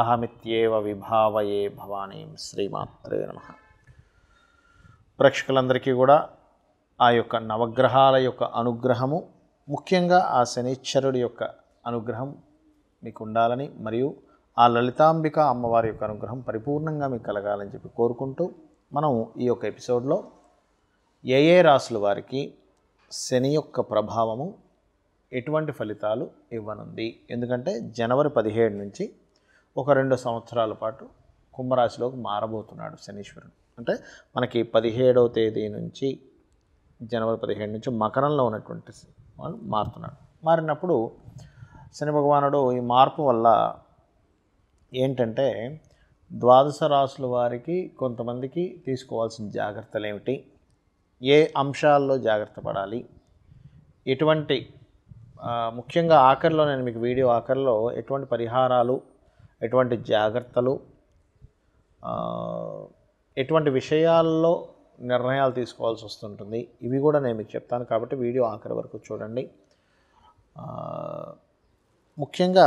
అహమిత్యేవ విభావయే భవానీం శ్రీమాత్రే నమ ప్రేక్షకులందరికీ కూడా ఆ యొక్క నవగ్రహాల యొక్క అనుగ్రహము ముఖ్యంగా ఆ శనీశ్వరుడి యొక్క అనుగ్రహం మీకు ఉండాలని మరియు ఆ లలితాంబిక అమ్మవారి యొక్క అనుగ్రహం పరిపూర్ణంగా మీకు కలగాలని చెప్పి కోరుకుంటూ మనం ఈ యొక్క ఎపిసోడ్లో ఏ ఏ రాసుల వారికి శని యొక్క ప్రభావము ఎటువంటి ఫలితాలు ఇవ్వనుంది ఎందుకంటే జనవరి పదిహేడు నుంచి ఒక రెండు సంవత్సరాల పాటు కుంభరాశిలోకి మారబోతున్నాడు శనీశ్వరుడు అంటే మనకి పదిహేడవ తేదీ నుంచి జనవరి పదిహేడు నుంచి మకరంలో ఉన్నటువంటి వాళ్ళు మారుతున్నాడు మారినప్పుడు శని భగవానుడు ఈ మార్పు వల్ల ఏంటంటే ద్వాదశ రాసుల వారికి కొంతమందికి తీసుకోవాల్సిన జాగ్రత్తలు ఏమిటి ఏ అంశాల్లో జాగ్రత్త పడాలి ఎటువంటి ముఖ్యంగా ఆఖరిలో నేను మీకు వీడియో ఆఖరిలో ఎటువంటి పరిహారాలు ఎటువంటి జాగ్రత్తలు ఎటువంటి విషయాల్లో నిర్ణయాలు తీసుకోవాల్సి వస్తుంటుంది ఇవి కూడా నేను మీకు చెప్తాను కాబట్టి వీడియో ఆఖరి వరకు చూడండి ముఖ్యంగా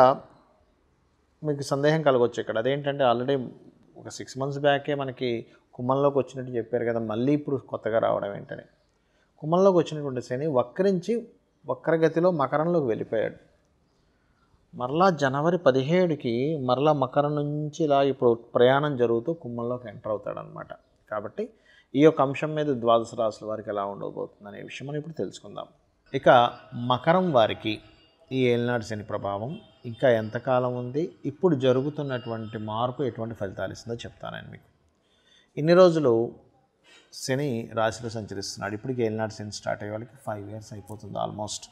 మీకు సందేహం కలగొచ్చు ఇక్కడ అదేంటంటే ఆల్రెడీ ఒక సిక్స్ మంత్స్ బ్యాకే మనకి కుమ్మంలోకి వచ్చినట్టు చెప్పారు కదా మళ్ళీ ఇప్పుడు కొత్తగా రావడం ఏంటని కుమ్మంలోకి వచ్చినటువంటి శని వక్రించి వక్రగతిలో మకరంలోకి వెళ్ళిపోయాడు మరలా జనవరి పదిహేడుకి మరలా మకరం నుంచి ఇలా ఇప్పుడు ప్రయాణం జరుగుతూ కుమ్మంలోకి ఎంటర్ అవుతాడనమాట కాబట్టి ఈ యొక్క అంశం మీద ద్వాదశ రాశుల వారికి ఎలా ఉండబోతుంది అనే విషయం మనం ఇప్పుడు తెలుసుకుందాం ఇక మకరం వారికి ఈ ఏలినాడు శని ప్రభావం ఇంకా ఎంతకాలం ఉంది ఇప్పుడు జరుగుతున్నటువంటి మార్పు ఎటువంటి ఫలితాలు ఇస్తుందో చెప్తాను మీకు ఇన్ని రోజులు శని రాశిలో సంచరిస్తున్నాడు ఇప్పటికి ఏలినాడు శని స్టార్ట్ అయ్యే వాళ్ళకి ఫైవ్ ఇయర్స్ అయిపోతుంది ఆల్మోస్ట్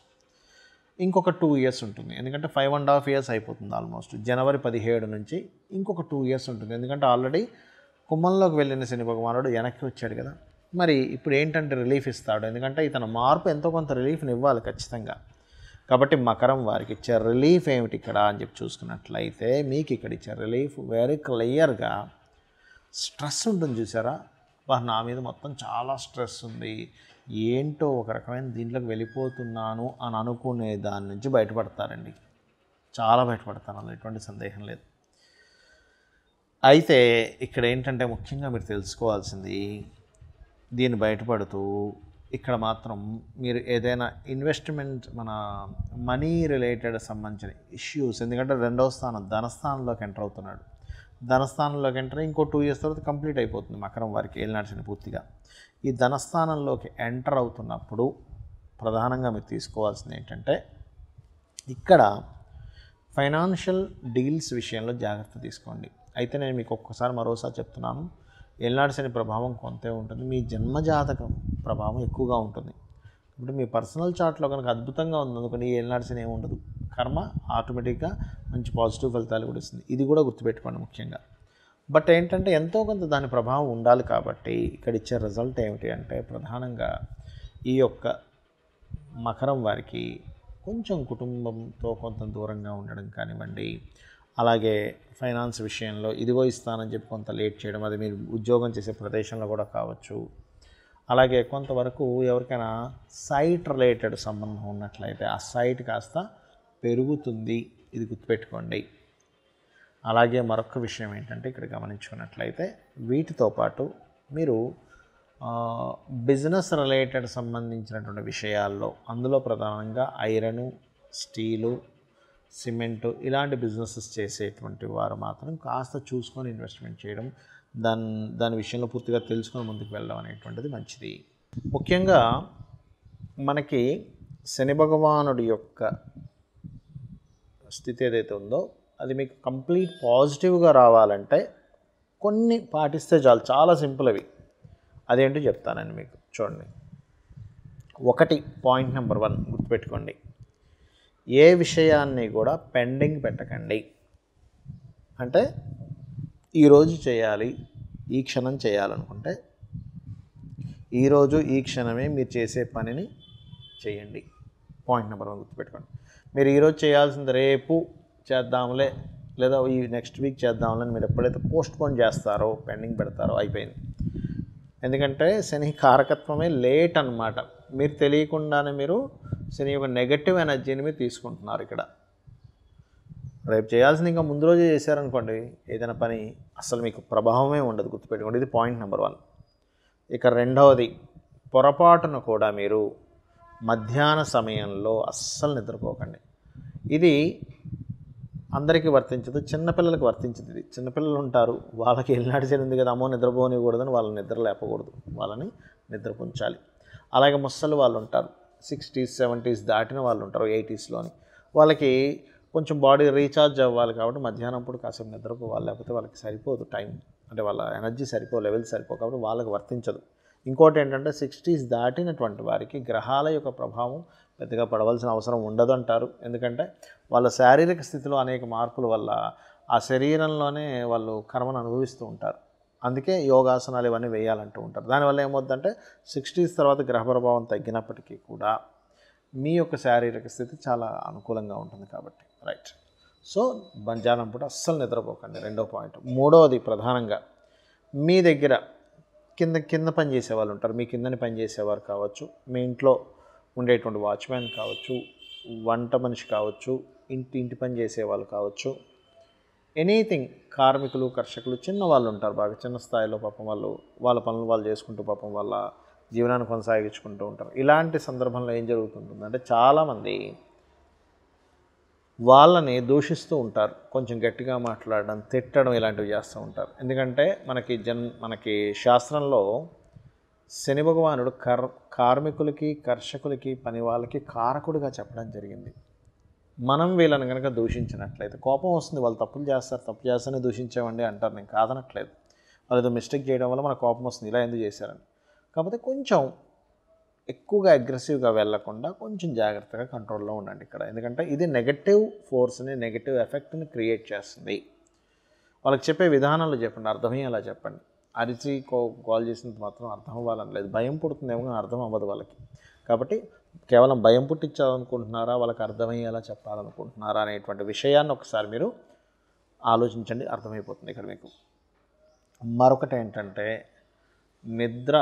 ఇంకొక టూ ఇయర్స్ ఉంటుంది ఎందుకంటే ఫైవ్ అండ్ హాఫ్ ఇయర్స్ అయిపోతుంది ఆల్మోస్ట్ జనవరి పదిహేడు నుంచి ఇంకొక టూ ఇయర్స్ ఉంటుంది ఎందుకంటే ఆల్రెడీ కుమ్మంలోకి వెళ్ళిన శని భగవానుడు వెనక్కి వచ్చాడు కదా మరి ఇప్పుడు ఏంటంటే రిలీఫ్ ఇస్తాడు ఎందుకంటే ఇతను మార్పు ఎంతో కొంత రిలీఫ్ని ఇవ్వాలి ఖచ్చితంగా కాబట్టి మకరం వారికి ఇచ్చే రిలీఫ్ ఏమిటి ఇక్కడ అని చెప్పి చూసుకున్నట్లయితే మీకు ఇక్కడ ఇచ్చే రిలీఫ్ వెరీ క్లియర్గా స్ట్రెస్ ఉంటుంది చూసారా నా మీద మొత్తం చాలా స్ట్రెస్ ఉంది ఏంటో ఒక రకమైన దీంట్లోకి వెళ్ళిపోతున్నాను అని అనుకునే దాని నుంచి బయటపడతారండి చాలా బయటపడతారు అందులో ఎటువంటి సందేహం లేదు అయితే ఇక్కడ ఏంటంటే ముఖ్యంగా మీరు తెలుసుకోవాల్సింది దీన్ని బయటపడుతూ ఇక్కడ మాత్రం మీరు ఏదైనా ఇన్వెస్ట్మెంట్ మన మనీ రిలేటెడ్ సంబంధించిన ఇష్యూస్ ఎందుకంటే రెండవ స్థానం ధనస్థానంలోకి ఎంటర్ అవుతున్నాడు ధనస్థానంలోకి ఎంటర్ ఇంకో టూ ఇయర్స్ తర్వాత కంప్లీట్ అయిపోతుంది మకరం వారికి ఏలినాడు పూర్తిగా ఈ ధనస్థానంలోకి ఎంటర్ అవుతున్నప్పుడు ప్రధానంగా మీరు తీసుకోవాల్సింది ఏంటంటే ఇక్కడ ఫైనాన్షియల్ డీల్స్ విషయంలో జాగ్రత్త తీసుకోండి అయితే నేను మీకు ఒక్కసారి మరోసారి చెప్తున్నాను ఎల్నాడు శని ప్రభావం కొంతే ఉంటుంది మీ జన్మజాతకం ప్రభావం ఎక్కువగా ఉంటుంది ఇప్పుడు మీ పర్సనల్ చార్ట్లో కనుక అద్భుతంగా ఈ ఎల్నాడు శని ఏమి ఉండదు కర్మ ఆటోమేటిక్గా మంచి పాజిటివ్ ఫలితాలు కూడా ఇస్తుంది ఇది కూడా గుర్తుపెట్టుకోండి ముఖ్యంగా బట్ ఏంటంటే ఎంతో కొంత దాని ప్రభావం ఉండాలి కాబట్టి ఇక్కడ ఇచ్చే రిజల్ట్ ఏమిటి అంటే ప్రధానంగా ఈ యొక్క మకరం వారికి కొంచెం కుటుంబంతో కొంత దూరంగా ఉండడం కానివ్వండి అలాగే ఫైనాన్స్ విషయంలో ఇదిగో ఇస్తానని చెప్పి కొంత లేట్ చేయడం అది మీరు ఉద్యోగం చేసే ప్రదేశంలో కూడా కావచ్చు అలాగే కొంతవరకు ఎవరికైనా సైట్ రిలేటెడ్ సంబంధం ఉన్నట్లయితే ఆ సైట్ కాస్త పెరుగుతుంది ఇది గుర్తుపెట్టుకోండి అలాగే మరొక విషయం ఏంటంటే ఇక్కడ గమనించుకున్నట్లయితే వీటితో పాటు మీరు బిజినెస్ రిలేటెడ్ సంబంధించినటువంటి విషయాల్లో అందులో ప్రధానంగా ఐరను స్టీలు సిమెంటు ఇలాంటి బిజినెసెస్ చేసేటువంటి వారు మాత్రం కాస్త చూసుకొని ఇన్వెస్ట్మెంట్ చేయడం దాని దాని విషయంలో పూర్తిగా తెలుసుకొని ముందుకు వెళ్ళడం అనేటువంటిది మంచిది ముఖ్యంగా మనకి శని భగవానుడి యొక్క స్థితి ఏదైతే ఉందో అది మీకు కంప్లీట్ పాజిటివ్గా రావాలంటే కొన్ని పాటిస్తే చాలు చాలా సింపుల్ అవి అదేంటో చెప్తానండి మీకు చూడండి ఒకటి పాయింట్ నెంబర్ వన్ గుర్తుపెట్టుకోండి ఏ విషయాన్ని కూడా పెండింగ్ పెట్టకండి అంటే ఈరోజు చేయాలి ఈ క్షణం చేయాలనుకుంటే ఈరోజు ఈ క్షణమే మీరు చేసే పనిని చేయండి పాయింట్ నెంబర్ వన్ గుర్తుపెట్టుకోండి మీరు ఈరోజు చేయాల్సింది రేపు చేద్దాంలే లేదా ఈ నెక్స్ట్ వీక్ చేద్దాంలే మీరు ఎప్పుడైతే పోస్ట్ పోన్ చేస్తారో పెండింగ్ పెడతారో అయిపోయింది ఎందుకంటే శని కారకత్వమే లేట్ అనమాట మీరు తెలియకుండానే మీరు శని యొక్క నెగటివ్ ఎనర్జీని మీరు తీసుకుంటున్నారు ఇక్కడ రేపు చేయాల్సింది ఇంకా ముందు రోజే చేశారనుకోండి ఏదైనా పని అసలు మీకు ప్రభావమే ఉండదు గుర్తుపెట్టుకోండి ఇది పాయింట్ నెంబర్ వన్ ఇక రెండవది పొరపాటును కూడా మీరు మధ్యాహ్న సమయంలో అస్సలు నిద్రపోకండి ఇది అందరికీ వర్తించదు చిన్నపిల్లలకు వర్తించదు ఇది చిన్నపిల్లలు ఉంటారు వాళ్ళకి ఎల్నాటి చేరింది కదా అమ్మో నిద్రపోనివ్వకూడదని వాళ్ళని నిద్ర లేపకూడదు వాళ్ళని నిద్రపుంచాలి అలాగే ముసలి వాళ్ళు ఉంటారు సిక్స్టీస్ సెవెంటీస్ దాటిన వాళ్ళు ఉంటారు ఎయిటీస్లోని వాళ్ళకి కొంచెం బాడీ రీఛార్జ్ అవ్వాలి కాబట్టి మధ్యాహ్నం అప్పుడు కాసేపు నిద్రపోవాలి లేకపోతే వాళ్ళకి సరిపోదు టైం అంటే వాళ్ళ ఎనర్జీ సరిపో లెవెల్ సరిపో కాబట్టి వాళ్ళకి వర్తించదు ఇంకోటి ఏంటంటే సిక్స్టీస్ దాటినటువంటి వారికి గ్రహాల యొక్క ప్రభావం పెద్దగా పడవలసిన అవసరం ఉండదంటారు ఎందుకంటే వాళ్ళ శారీరక స్థితిలో అనేక మార్పుల వల్ల ఆ శరీరంలోనే వాళ్ళు కర్మను అనుభవిస్తూ ఉంటారు అందుకే యోగాసనాలు ఇవన్నీ వేయాలంటూ ఉంటారు దానివల్ల ఏమవుతుందంటే సిక్స్టీస్ తర్వాత గ్రహ ప్రభావం తగ్గినప్పటికీ కూడా మీ యొక్క శారీరక స్థితి చాలా అనుకూలంగా ఉంటుంది కాబట్టి రైట్ సో బంజానం పూట అస్సలు నిద్రపోకండి రెండో పాయింట్ మూడవది ప్రధానంగా మీ దగ్గర కింద కింద పని చేసే వాళ్ళు ఉంటారు మీ కిందని పని చేసేవారు కావచ్చు మీ ఇంట్లో ఉండేటువంటి వాచ్మ్యాన్ కావచ్చు వంట మనిషి కావచ్చు ఇంటి ఇంటి పని చేసేవాళ్ళు కావచ్చు ఎనీథింగ్ కార్మికులు కర్షకులు చిన్న వాళ్ళు ఉంటారు బాగా చిన్న స్థాయిలో పాపం వాళ్ళు వాళ్ళ పనులు వాళ్ళు చేసుకుంటూ పాపం వాళ్ళ జీవనాన్ని కొనసాగించుకుంటూ ఉంటారు ఇలాంటి సందర్భంలో ఏం జరుగుతుంటుందంటే చాలామంది వాళ్ళని దూషిస్తూ ఉంటారు కొంచెం గట్టిగా మాట్లాడడం తిట్టడం ఇలాంటివి చేస్తూ ఉంటారు ఎందుకంటే మనకి జన్ మనకి శాస్త్రంలో శని భగవానుడు కర్ కార్మికులకి కర్షకులకి పని వాళ్ళకి కారకుడిగా చెప్పడం జరిగింది మనం వీళ్ళని కనుక దూషించినట్లయితే కోపం వస్తుంది వాళ్ళు తప్పులు చేస్తారు తప్పు చేస్తేనే దూషించామండి అంటారు నేను కాదనట్లేదు వాళ్ళు ఏదో మిస్టేక్ చేయడం వల్ల మన కోపం వస్తుంది ఇలా ఎందుకు చేశారని కాకపోతే కొంచెం ఎక్కువగా అగ్రెసివ్గా వెళ్లకుండా కొంచెం జాగ్రత్తగా కంట్రోల్లో ఉండండి ఇక్కడ ఎందుకంటే ఇది నెగటివ్ ఫోర్స్ని నెగటివ్ ఎఫెక్ట్ని క్రియేట్ చేస్తుంది వాళ్ళకి చెప్పే విధానాలు చెప్పండి అర్థమయ్యేలా చెప్పండి అరిచి కో కాల్ చేసినంత మాత్రం అర్థం అవ్వాలని లేదు భయం పుడుతుందేమో అర్థం అవ్వదు వాళ్ళకి కాబట్టి కేవలం భయం పుట్టించాలనుకుంటున్నారా వాళ్ళకి అర్థమయ్యేలా చెప్పాలనుకుంటున్నారా అనేటువంటి విషయాన్ని ఒకసారి మీరు ఆలోచించండి అర్థమైపోతుంది ఇక్కడ మీకు మరొకటి ఏంటంటే నిద్ర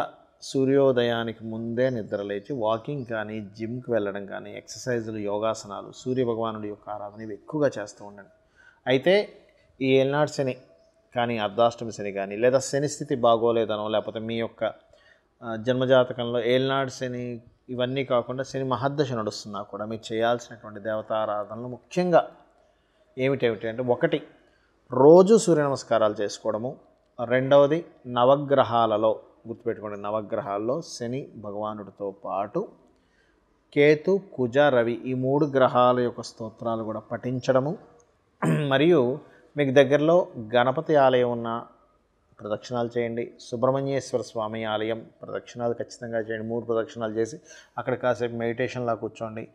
సూర్యోదయానికి ముందే నిద్రలేచి వాకింగ్ కానీ జిమ్కి వెళ్ళడం కానీ ఎక్సర్సైజులు యోగాసనాలు సూర్యభగవానుడి యొక్క ఆరాధన ఇవి ఎక్కువగా చేస్తూ ఉండండి అయితే ఈ ఏనాడు శని కానీ అర్ధాష్టమి శని కానీ లేదా శని స్థితి బాగోలేదనో లేకపోతే మీ యొక్క జన్మజాతకంలో ఏలనాడు శని ఇవన్నీ కాకుండా శని మహర్దశ నడుస్తున్నా కూడా మీరు చేయాల్సినటువంటి దేవతారాధనలు ముఖ్యంగా ఏమిటేమిటి అంటే ఒకటి రోజు సూర్య నమస్కారాలు చేసుకోవడము రెండవది నవగ్రహాలలో గుర్తుపెట్టుకోండి నవగ్రహాల్లో శని భగవానుడితో పాటు కేతు కుజ రవి ఈ మూడు గ్రహాల యొక్క స్తోత్రాలు కూడా పఠించడము మరియు మీకు దగ్గరలో గణపతి ఆలయం ఉన్న ప్రదక్షిణాలు చేయండి సుబ్రహ్మణ్యేశ్వర స్వామి ఆలయం ప్రదక్షిణాలు ఖచ్చితంగా చేయండి మూడు ప్రదక్షిణాలు చేసి అక్కడ కాసేపు మెడిటేషన్లా కూర్చోండి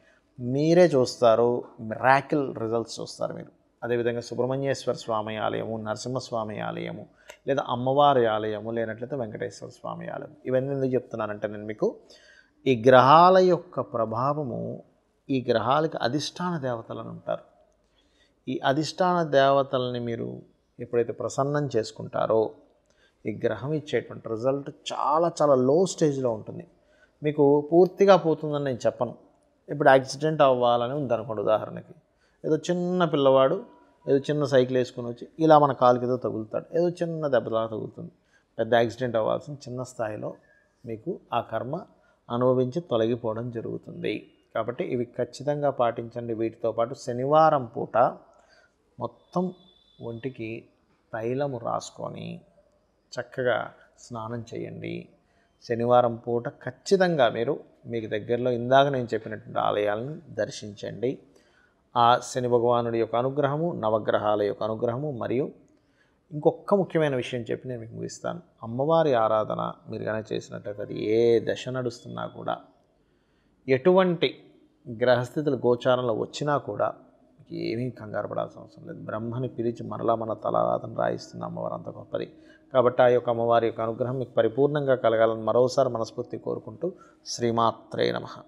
మీరే చూస్తారు మిరాకిల్ రిజల్ట్స్ చూస్తారు మీరు అదేవిధంగా సుబ్రహ్మణ్యేశ్వర స్వామి ఆలయము నరసింహస్వామి ఆలయము లేదా అమ్మవారి ఆలయము లేనట్లయితే వెంకటేశ్వర స్వామి ఆలయం ఇవన్నీ ఎందుకు చెప్తున్నానంటే నేను మీకు ఈ గ్రహాల యొక్క ప్రభావము ఈ గ్రహాలకు అధిష్టాన దేవతలను ఉంటారు ఈ అధిష్టాన దేవతల్ని మీరు ఎప్పుడైతే ప్రసన్నం చేసుకుంటారో ఈ గ్రహం ఇచ్చేటువంటి రిజల్ట్ చాలా చాలా లో స్టేజ్లో ఉంటుంది మీకు పూర్తిగా పోతుందని నేను చెప్పను ఇప్పుడు యాక్సిడెంట్ అవ్వాలని ఉందనుకోండి ఉదాహరణకి ఏదో చిన్న పిల్లవాడు ఏదో చిన్న సైకిల్ వేసుకుని వచ్చి ఇలా మన కాలుకి ఏదో తగులుతాడు ఏదో చిన్న దెబ్బలాగా తగులుతుంది పెద్ద యాక్సిడెంట్ అవ్వాల్సిన చిన్న స్థాయిలో మీకు ఆ కర్మ అనుభవించి తొలగిపోవడం జరుగుతుంది కాబట్టి ఇవి ఖచ్చితంగా పాటించండి వీటితో పాటు శనివారం పూట మొత్తం ఒంటికి తైలము రాసుకొని చక్కగా స్నానం చేయండి శనివారం పూట ఖచ్చితంగా మీరు మీకు దగ్గరలో ఇందాక నేను చెప్పినటువంటి ఆలయాలను దర్శించండి ఆ శని భగవానుడి యొక్క అనుగ్రహము నవగ్రహాల యొక్క అనుగ్రహము మరియు ఇంకొక ముఖ్యమైన విషయం చెప్పి నేను మీకు ముగిస్తాను అమ్మవారి ఆరాధన మీరు కనుక అది ఏ దశ నడుస్తున్నా కూడా ఎటువంటి గ్రహస్థితులు గోచారంలో వచ్చినా కూడా ఏమీ కంగారు పడాల్సిన అవసరం లేదు బ్రహ్మని పిలిచి మరలా మన తలారాధన రాయిస్తుంది అమ్మవారు అంత గొప్పది కాబట్టి ఆ యొక్క అమ్మవారి యొక్క అనుగ్రహం మీకు పరిపూర్ణంగా కలగాలని మరోసారి మనస్ఫూర్తి కోరుకుంటూ శ్రీమాత్రే నమ